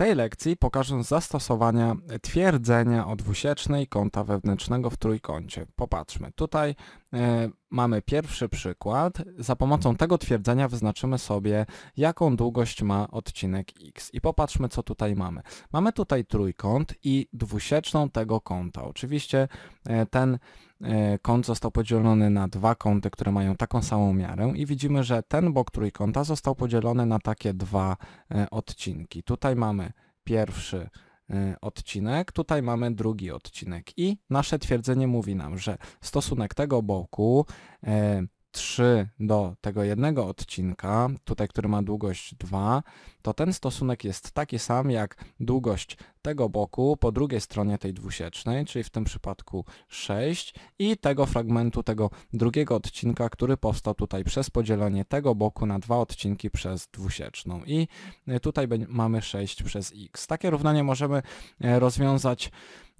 tej lekcji pokażę zastosowania twierdzenia o dwusiecznej kąta wewnętrznego w trójkącie. Popatrzmy, tutaj E, mamy pierwszy przykład. Za pomocą tego twierdzenia wyznaczymy sobie, jaką długość ma odcinek x. I popatrzmy, co tutaj mamy. Mamy tutaj trójkąt i dwusieczną tego kąta. Oczywiście e, ten e, kąt został podzielony na dwa kąty, które mają taką samą miarę i widzimy, że ten bok trójkąta został podzielony na takie dwa odcinki. Tutaj mamy pierwszy E, odcinek, tutaj mamy drugi odcinek i nasze twierdzenie mówi nam, że stosunek tego boku e, 3 do tego jednego odcinka, tutaj, który ma długość 2, to ten stosunek jest taki sam jak długość tego boku po drugiej stronie tej dwusiecznej, czyli w tym przypadku 6 i tego fragmentu tego drugiego odcinka, który powstał tutaj przez podzielenie tego boku na dwa odcinki przez dwusieczną. I e, tutaj mamy 6 przez x. Takie równanie możemy e, rozwiązać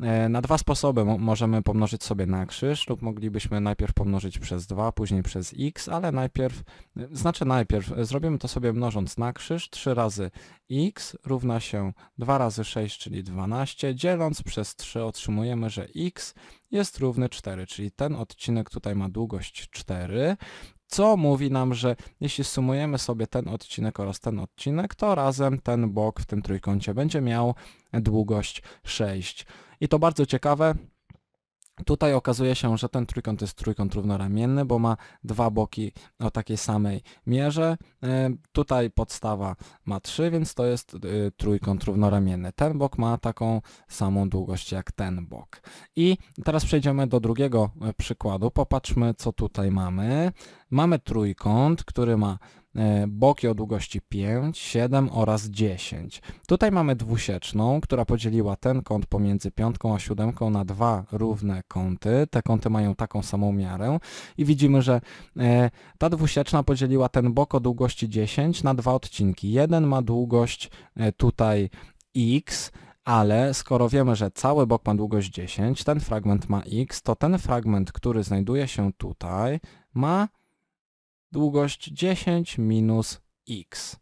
E, na dwa sposoby możemy pomnożyć sobie na krzyż lub moglibyśmy najpierw pomnożyć przez 2, później przez x, ale najpierw, e, znaczy najpierw, e, zrobimy to sobie mnożąc na krzyż 3 razy x równa się 2 razy 6, czyli 12, dzieląc przez 3 otrzymujemy, że x jest równy 4, czyli ten odcinek tutaj ma długość 4, co mówi nam, że jeśli sumujemy sobie ten odcinek oraz ten odcinek, to razem ten bok w tym trójkącie będzie miał długość 6. I to bardzo ciekawe. Tutaj okazuje się, że ten trójkąt jest trójkąt równoramienny, bo ma dwa boki o takiej samej mierze. E, tutaj podstawa ma 3, więc to jest e, trójkąt równoramienny. Ten bok ma taką samą długość jak ten bok. I teraz przejdziemy do drugiego e, przykładu. Popatrzmy, co tutaj mamy. Mamy trójkąt, który ma E, boki o długości 5, 7 oraz 10. Tutaj mamy dwusieczną, która podzieliła ten kąt pomiędzy piątką a siódemką na dwa równe kąty. Te kąty mają taką samą miarę i widzimy, że e, ta dwusieczna podzieliła ten bok o długości 10 na dwa odcinki. Jeden ma długość e, tutaj x, ale skoro wiemy, że cały bok ma długość 10, ten fragment ma x, to ten fragment, który znajduje się tutaj, ma długość 10 minus x.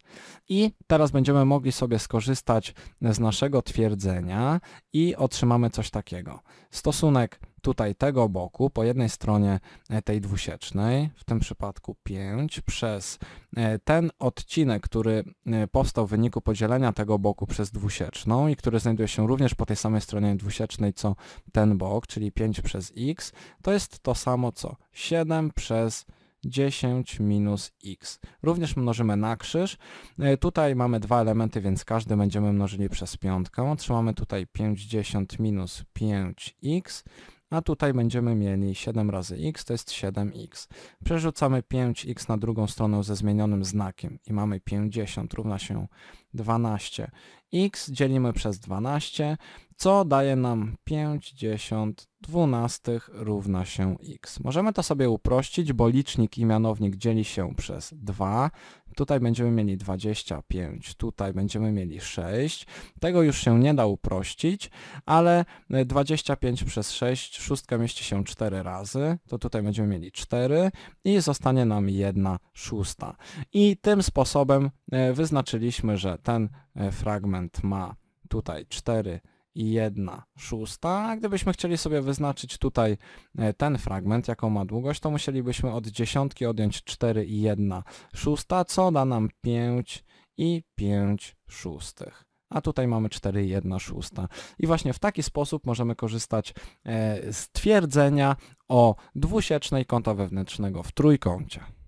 I teraz będziemy mogli sobie skorzystać z naszego twierdzenia i otrzymamy coś takiego. Stosunek tutaj tego boku, po jednej stronie e, tej dwusiecznej, w tym przypadku 5, przez e, ten odcinek, który e, powstał w wyniku podzielenia tego boku przez dwusieczną i który znajduje się również po tej samej stronie dwusiecznej co ten bok, czyli 5 przez x, to jest to samo co 7 przez 10 minus x. Również mnożymy na krzyż. E, tutaj mamy dwa elementy, więc każdy będziemy mnożyli przez piątkę. Otrzymamy tutaj 50 minus 5x, a tutaj będziemy mieli 7 razy x, to jest 7x. Przerzucamy 5x na drugą stronę ze zmienionym znakiem i mamy 50 równa się 12. x dzielimy przez 12, co daje nam 50 dwunastych równa się x. Możemy to sobie uprościć, bo licznik i mianownik dzieli się przez 2. Tutaj będziemy mieli 25, tutaj będziemy mieli 6. Tego już się nie da uprościć, ale 25 przez 6, szóstka mieści się 4 razy, to tutaj będziemy mieli 4 i zostanie nam 1 szósta. I tym sposobem e, wyznaczyliśmy, że ten e, fragment ma tutaj 4 1 szósta. Gdybyśmy chcieli sobie wyznaczyć tutaj e, ten fragment, jaką ma długość, to musielibyśmy od dziesiątki odjąć 4 i 1 szósta, co da nam 5 i 5 szóstych a tutaj mamy 4 i 1 szósta. I właśnie w taki sposób możemy korzystać e, z twierdzenia o dwusiecznej kąta wewnętrznego w trójkącie.